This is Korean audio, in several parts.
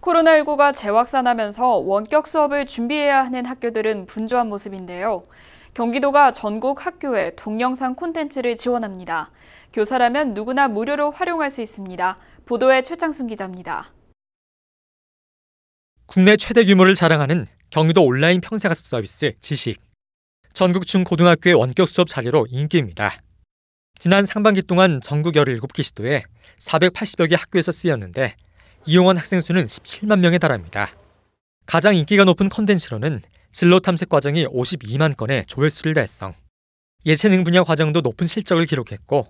코로나19가 재확산하면서 원격 수업을 준비해야 하는 학교들은 분주한 모습인데요. 경기도가 전국 학교에 동영상 콘텐츠를 지원합니다. 교사라면 누구나 무료로 활용할 수 있습니다. 보도에 최창순 기자입니다. 국내 최대 규모를 자랑하는 경기도 온라인 평생학습 서비스 지식. 전국 중고등학교의 원격 수업 자료로 인기입니다. 지난 상반기 동안 전국 17개 시도에 480여 개 학교에서 쓰였는데 이용한 학생 수는 17만 명에 달합니다. 가장 인기가 높은 컨텐츠로는 진로 탐색 과정이 52만 건의 조회수를 달성, 예체능 분야 과정도 높은 실적을 기록했고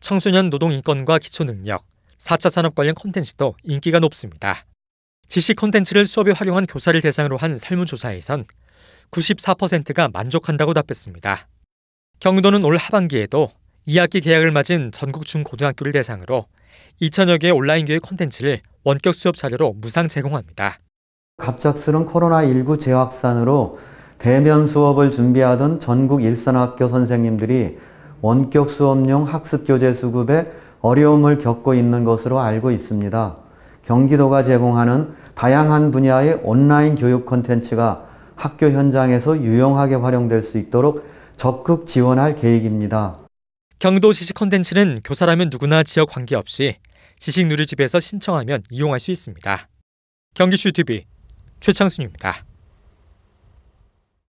청소년 노동 인권과 기초 능력, 4차 산업 관련 컨텐츠도 인기가 높습니다. 지식 컨텐츠를 수업에 활용한 교사를 대상으로 한 설문조사에선 94%가 만족한다고 답했습니다. 경도는 올 하반기에도 2학기 개학을 맞은 전국 중고등학교를 대상으로 2천여 개의 온라인 교육 콘텐츠를 원격 수업 자료로 무상 제공합니다. 갑작스런 코로나19 재확산으로 대면 수업을 준비하던 전국 일선학교 선생님들이 원격 수업용 학습 교재 수급에 어려움을 겪고 있는 것으로 알고 있습니다. 경기도가 제공하는 다양한 분야의 온라인 교육 콘텐츠가 학교 현장에서 유용하게 활용될 수 있도록 적극 지원할 계획입니다. 경도 지식 컨텐츠는 교사라면 누구나 지역 관계없이 지식 누리집에서 신청하면 이용할 수 있습니다. 경기슈 TV 최창순입니다.